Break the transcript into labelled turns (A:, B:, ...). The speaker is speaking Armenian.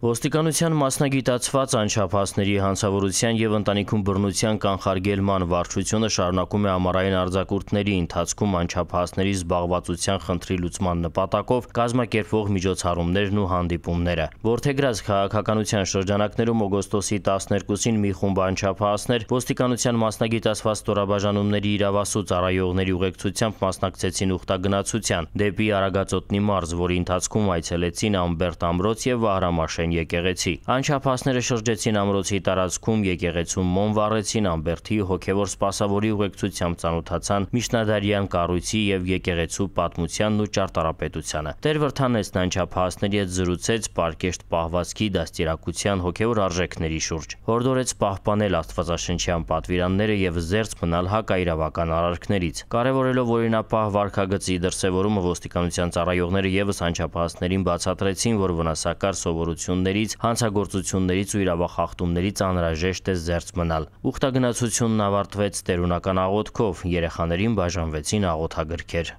A: Ոստիկանության մասնագիտացված անչափահասների հանցավորության եւ ընտանիքում բռնության կանխարգելման վարչությունը շարունակում է ամառային արձակուրդների ընթացքում անչափահասների զբաղվածության խնդրի լուծման նպատակով կազմակերպվող միջոցառումներն ու հանդիպումները։ Որթեգրած քաղաքականության շրջանակներում օգոստոսի 12-ին մի խումբ անչափահասներ ոստիկանության մասնագիտացված ստորաբաժանումների իրավասու ծառայողների ուղեկցությամբ մասնակցեցին ուխտագնացության դեպի Արագածոտնի մարզ, որի ընթացքում այցելեցին Ամբերտ Ամրոց եւ Վահրամ Աշեն Ղարաբաղյան եկեղեցի։ Անչափահասները շրջեցին ամրոցի տարածքում, եկեղեցում մոմ վառեցին, ամբերթի հոգևոր սպասավորի ուղեկցությամբ ծանոթացան միջնադարյան կառույցի եւ եկեղեցու պատմությանն ու ճարտարապետությանը։ Տեր Վրթանեսն անչափահասների հետ զրուցեց Պարկեշտ պահվածքի դաստիարակության հոգևոր արժեքների շուրջ։ Հորդորեց պահպանել Աստվածաշնչյան պատվիրանները եւ զերծ մնալ հակաիրավական արարքներից։ Կարևորելով օրինապահ վարքագծի դրսևորումը ոստիկանության ծառայողները եւս անչափահասներին բացատրեցին, որ վնասակար սովորություն նվաճումներից, հանցագործություններից ու իրավախախտումներից անհրաժեշտ է զերծ մնալ։ Ուխտագնացությունն ավարտվեց տերունական աղոթքով, երեխաներին բաժանվեցին աղոթագրքեր։